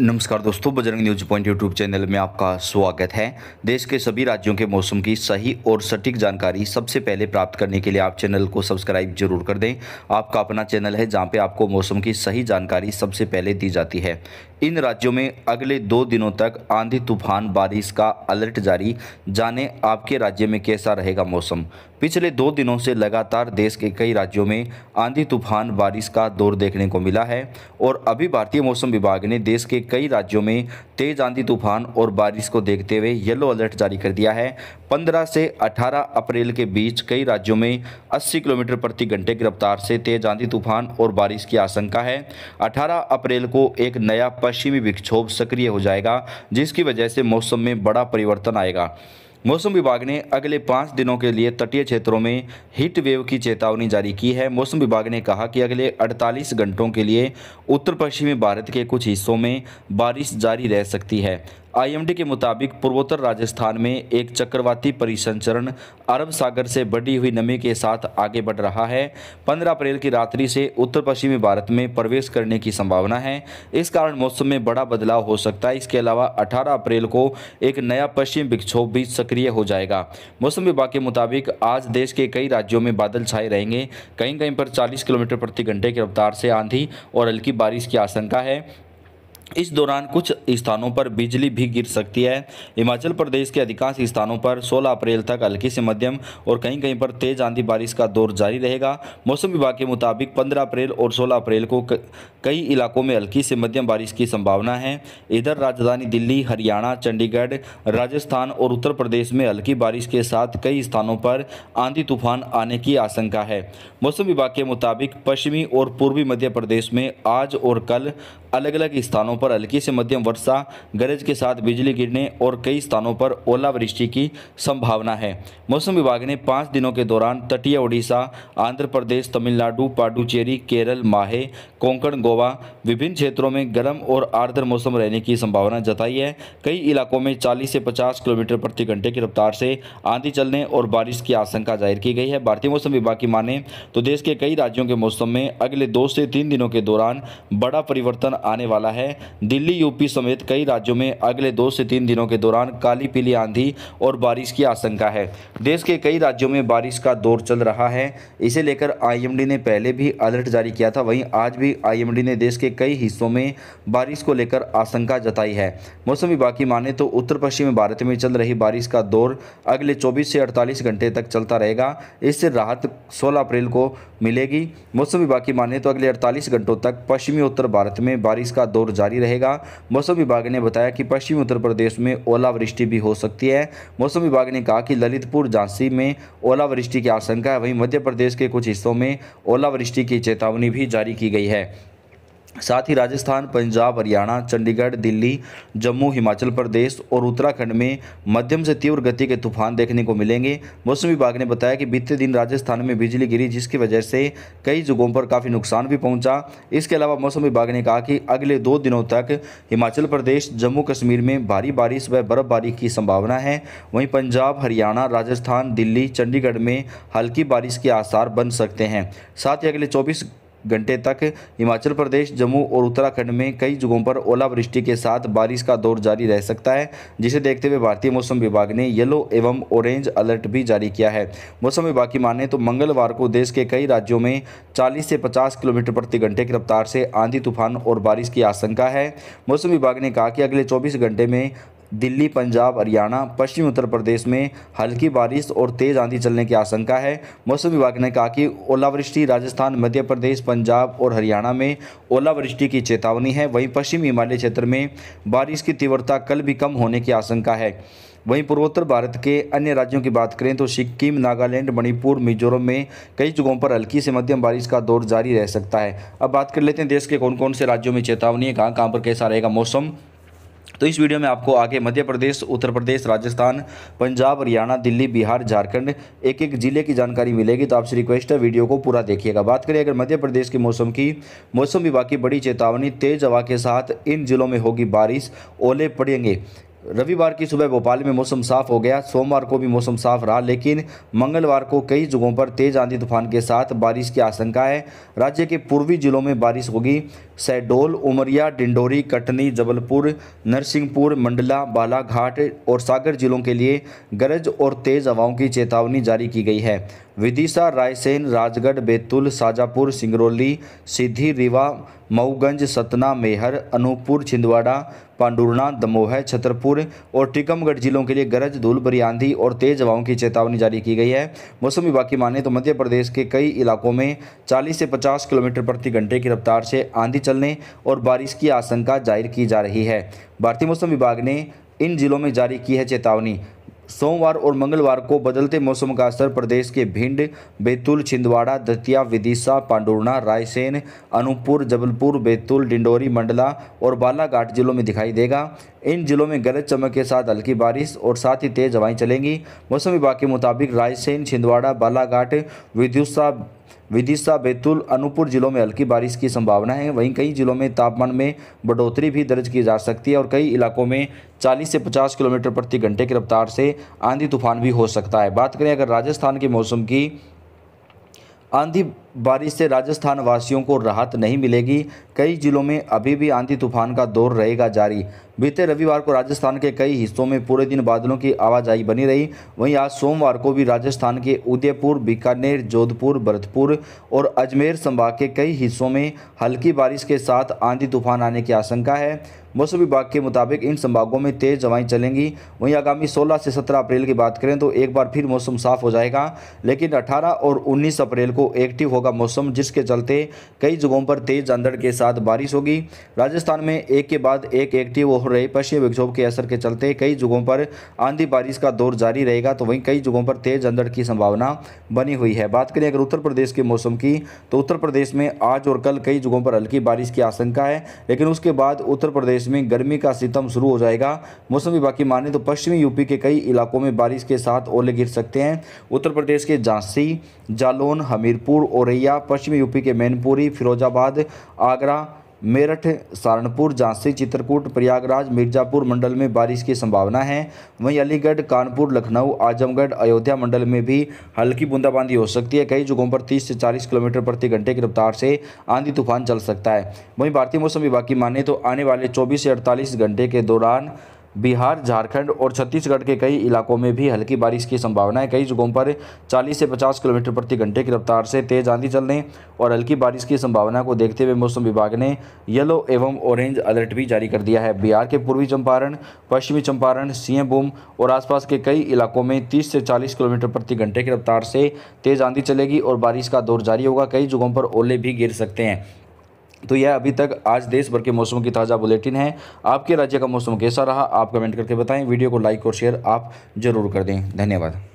नमस्कार दोस्तों Bajrang news point YouTube channel में आपका स्वागत है देश के सभी राज्यों के मौसम की सही और सटीक जानकारी सबसे पहले प्राप्त करने के लिए आप चैनल को सब्सक्राइब जरूर कर दें आपका अपना चैनल है जहां पे आपको मौसम की सही जानकारी सबसे पहले दी जाती है इन राज्यों में अगले दो दिनों तक आंधी तूफान बारिश का अलर्ट जारी जाने आपके राज्य में कैसा रहेगा मौसम पिछले दो दिनों से लगातार देश के कई राज्यों में आंधी तूफान बारिश का दौर देखने को मिला है और अभी भारतीय मौसम विभाग ने देश के कई राज्यों में तेज आंधी तूफान और बारिश को देखते हुए येलो अलर्ट जारी कर दिया है 15 से 18 अप्रैल के बीच कई राज्यों में 80 किलोमीटर प्रति घंटे की रफ्तार से तेज आंधी तूफान और बारिश की आशंका है 18 अप्रैल को एक नया पश्चिमी विक्षोभ सक्रिय हो जाएगा जिसकी वजह से मौसम में बड़ा परिवर्तन आएगा मौसम विभाग ने अगले पाँच दिनों के लिए तटीय क्षेत्रों में हीट वेव की चेतावनी जारी की है मौसम विभाग ने कहा कि अगले 48 घंटों के लिए उत्तर पश्चिमी भारत के कुछ हिस्सों में बारिश जारी रह सकती है आईएमडी के मुताबिक पूर्वोत्तर राजस्थान में एक चक्रवाती परिसंचरण अरब सागर से बढ़ी हुई नमी के साथ आगे बढ़ रहा है 15 अप्रैल की रात्रि से उत्तर पश्चिमी भारत में प्रवेश करने की संभावना है इस कारण मौसम में बड़ा बदलाव हो सकता है इसके अलावा 18 अप्रैल को एक नया पश्चिम विक्षोभ भी सक्रिय हो जाएगा मौसम विभाग के मुताबिक आज देश के कई राज्यों में बादल छाए रहेंगे कहीं कहीं पर चालीस किलोमीटर प्रति घंटे की रफ्तार से आंधी और हल्की बारिश की आशंका है इस दौरान कुछ स्थानों पर बिजली भी गिर सकती है हिमाचल प्रदेश के अधिकांश स्थानों पर 16 अप्रैल तक हल्की से मध्यम और कहीं कहीं पर तेज आंधी बारिश का दौर जारी रहेगा मौसम विभाग के मुताबिक 15 अप्रैल और 16 अप्रैल को कई इलाकों में हल्की से मध्यम बारिश की संभावना है इधर राजधानी दिल्ली हरियाणा चंडीगढ़ राजस्थान और उत्तर प्रदेश में हल्की बारिश के साथ कई स्थानों पर आंधी तूफान आने की आशंका है मौसम विभाग के मुताबिक पश्चिमी और पूर्वी मध्य प्रदेश में आज और कल अलग अलग स्थानों पर हल्की से मध्यम वर्षा गरज के साथ बिजली गिरने और कई स्थानों पर ओलावृष्टि की संभावना है मौसम विभाग ने पाँच दिनों के दौरान तटीय ओडिशा आंध्र प्रदेश तमिलनाडु पाडुचेरी केरल माहे कोंकण गोवा विभिन्न क्षेत्रों में गर्म और आर्द्र मौसम रहने की संभावना जताई है कई इलाकों में चालीस से पचास किलोमीटर प्रति घंटे की रफ्तार से आंधी चलने और बारिश की आशंका जाहिर की गई है भारतीय मौसम विभाग की माने तो देश के कई राज्यों के मौसम में अगले दो से तीन दिनों के दौरान बड़ा परिवर्तन आने वाला है दिल्ली यूपी समेत कई राज्यों में अगले दो से तीन दिनों के दौरान काली पीली आंधी और बारिश की आशंका है देश के कई राज्यों में बारिश का दौर चल रहा है इसे लेकर आईएमडी ने पहले भी अलर्ट जारी किया था वहीं आज भी आईएमडी ने देश के कई हिस्सों में बारिश को लेकर आशंका जताई है मौसम विभाग की माने तो उत्तर पश्चिमी भारत में चल रही बारिश का दौर अगले चौबीस से अड़तालीस घंटे तक चलता रहेगा इससे राहत सोलह अप्रैल को मिलेगी मौसम विभाग की माने तो अगले अड़तालीस घंटों तक पश्चिमी उत्तर भारत में बारिश का दौर जारी जारी रहेगा मौसम विभाग ने बताया कि पश्चिमी उत्तर प्रदेश में ओलावृष्टि भी हो सकती है मौसम विभाग ने कहा कि ललितपुर झांसी में ओलावृष्टि की आशंका है वहीं मध्य प्रदेश के कुछ हिस्सों में ओलावृष्टि की चेतावनी भी जारी की गई है साथ ही राजस्थान पंजाब हरियाणा चंडीगढ़ दिल्ली जम्मू हिमाचल प्रदेश और उत्तराखंड में मध्यम से तीव्र गति के तूफान देखने को मिलेंगे मौसम विभाग ने बताया कि बीते दिन राजस्थान में बिजली गिरी जिसकी वजह से कई जगहों पर काफ़ी नुकसान भी पहुंचा इसके अलावा मौसम विभाग ने कहा कि अगले दो दिनों तक हिमाचल प्रदेश जम्मू कश्मीर में भारी बारिश व बर्फबारी की संभावना है वहीं पंजाब हरियाणा राजस्थान दिल्ली चंडीगढ़ में हल्की बारिश के आसार बन सकते हैं साथ ही अगले चौबीस घंटे तक हिमाचल प्रदेश जम्मू और उत्तराखंड में कई जगहों पर ओलावृष्टि के साथ बारिश का दौर जारी रह सकता है जिसे देखते हुए भारतीय मौसम विभाग ने येलो एवं ऑरेंज अलर्ट भी जारी किया है मौसम विभाग की माने तो मंगलवार को देश के कई राज्यों में चालीस से पचास किलोमीटर प्रति घंटे की रफ्तार से आंधी तूफान और बारिश की आशंका है मौसम विभाग ने कहा कि अगले चौबीस घंटे में दिल्ली पंजाब हरियाणा पश्चिमी उत्तर प्रदेश में हल्की बारिश और तेज़ आंधी चलने की आशंका है मौसम विभाग ने कहा कि ओलावृष्टि राजस्थान मध्य प्रदेश पंजाब और हरियाणा में ओलावृष्टि की चेतावनी है वहीं पश्चिम हिमालय क्षेत्र में बारिश की तीव्रता कल भी कम होने की आशंका है वहीं पूर्वोत्तर भारत के अन्य राज्यों की बात करें तो सिक्किम नागालैंड मणिपुर मिजोरम में कई जगहों पर हल्की से मध्यम बारिश का दौर जारी रह सकता है अब बात कर लेते हैं देश के कौन कौन से राज्यों में चेतावनी है कहाँ कहाँ पर कैसा रहेगा मौसम तो इस वीडियो में आपको आगे मध्य प्रदेश उत्तर प्रदेश राजस्थान पंजाब हरियाणा दिल्ली बिहार झारखंड एक एक जिले की जानकारी मिलेगी तो आपसे रिक्वेस्ट है वीडियो को पूरा देखिएगा बात करें अगर मध्य प्रदेश के मौसम की मौसम विभाग की बड़ी चेतावनी तेज हवा के साथ इन जिलों में होगी बारिश ओले पड़ेंगे रविवार की सुबह भोपाल में मौसम साफ हो गया सोमवार को भी मौसम साफ रहा लेकिन मंगलवार को कई जगहों पर तेज आंधी तूफान के साथ बारिश की आशंका है राज्य के पूर्वी जिलों में बारिश होगी शहडोल उमरिया डिंडोरी कटनी जबलपुर नरसिंहपुर मंडला बालाघाट और सागर जिलों के लिए गरज और तेज़ हवाओं की चेतावनी जारी की गई है विदिशा रायसेन राजगढ़ बैतूल शाजापुर सिंगरौली सीधी रीवा मऊगंज सतना मेहर अनूपपुर छिंदवाड़ा पांडुरना दमोह छतरपुर और टीकमगढ़ जिलों के लिए गरज धूल भरी आंधी और तेज हवाओं की चेतावनी जारी की गई है मौसम विभाग की माने तो मध्य प्रदेश के कई इलाकों में 40 से 50 किलोमीटर प्रति घंटे की रफ्तार से आंधी चलने और बारिश की आशंका जाहिर की जा रही है भारतीय मौसम विभाग ने इन जिलों में जारी की है चेतावनी सोमवार और मंगलवार को बदलते मौसम का असर प्रदेश के भिंड बैतूल छिंदवाड़ा दतिया विदिशा पांडुर्णा रायसेन अनूपपुर जबलपुर बैतूल डिंडोरी मंडला और बालाघाट जिलों में दिखाई देगा इन जिलों में गरज चमक के साथ हल्की बारिश और साथ ही तेज हवाएं चलेंगी मौसम विभाग के मुताबिक रायसेन छिंदवाड़ा बालाघाट विदिशा विदिशा बैतूल अनूपपुर जिलों में हल्की बारिश की संभावना है वहीं कई जिलों में तापमान में बढ़ोतरी भी दर्ज की जा सकती है और कई इलाकों में 40 से 50 किलोमीटर प्रति घंटे की रफ्तार से आंधी तूफान भी हो सकता है बात करें अगर राजस्थान के मौसम की आंधी बारिश से राजस्थान वासियों को राहत नहीं मिलेगी कई जिलों में अभी भी आंधी तूफान का दौर रहेगा जारी बीते रविवार को राजस्थान के कई हिस्सों में पूरे दिन बादलों की आवाजाही बनी रही वहीं आज सोमवार को भी राजस्थान के उदयपुर बीकानेर जोधपुर भरतपुर और अजमेर संभाग के कई हिस्सों में हल्की बारिश के साथ आंधी तूफान आने की आशंका है मौसम विभाग के मुताबिक इन संभागों में तेज हवाएं चलेंगी वहीं आगामी 16 से 17 अप्रैल की बात करें तो एक बार फिर मौसम साफ हो जाएगा लेकिन 18 और 19 अप्रैल को एक्टिव होगा होगा मौसम जिसके चलते कई जगहों पर तेज अंधड़ के साथ बारिश होगी राजस्थान में एक के बाद एक एक्टिव हो रहे पश्चिमी विक्षोभ के असर के चलते कई जगहों पर आंधी बारिश का दौर जारी रहेगा तो वहीं कई जगहों पर तेज अंधड़ की संभावना बनी हुई है बात करें अगर उत्तर प्रदेश के मौसम की तो उत्तर प्रदेश में आज और कल कई जगहों पर हल्की बारिश की आशंका है लेकिन उसके बाद उत्तर प्रदेश में गर्मी का सितम शुरू हो जाएगा मौसम विभाग की माने तो पश्चिमी यूपी के कई इलाकों में बारिश के साथ ओले गिर सकते हैं उत्तर प्रदेश के झांसी जालौन हमीरपुर और औरैया पश्चिमी यूपी के मैनपुरी फिरोजाबाद आगरा मेरठ सहारनपुर झांसी चित्रकूट प्रयागराज मिर्जापुर मंडल में बारिश की संभावना है वहीं अलीगढ़ कानपुर लखनऊ आजमगढ़ अयोध्या मंडल में भी हल्की बूंदाबांदी हो सकती है कई जगहों पर 30 से 40 किलोमीटर प्रति घंटे की रफ्तार से आंधी तूफान चल सकता है वहीं भारतीय मौसम विभाग की माने तो आने वाले चौबीस से अड़तालीस घंटे के दौरान बिहार झारखंड और छत्तीसगढ़ के कई इलाकों में भी हल्की बारिश की संभावना है कई जगहों पर 40 से 50 किलोमीटर प्रति घंटे की रफ्तार से तेज आंधी चलने और हल्की बारिश की संभावना को देखते हुए मौसम विभाग ने येलो एवं ऑरेंज अलर्ट भी जारी कर दिया है बिहार के पूर्वी चंपारण पश्चिमी चंपारण सिंहभूम और आसपास के कई इलाकों में तीस से चालीस किलोमीटर प्रति घंटे की रफ्तार से तेज आंधी चलेगी और बारिश का दौर जारी होगा कई जगहों पर ओले भी गिर सकते हैं तो यह अभी तक आज देश भर के मौसम की ताज़ा बुलेटिन है आपके राज्य का मौसम कैसा रहा आप कमेंट करके बताएं वीडियो को लाइक और शेयर आप ज़रूर कर दें धन्यवाद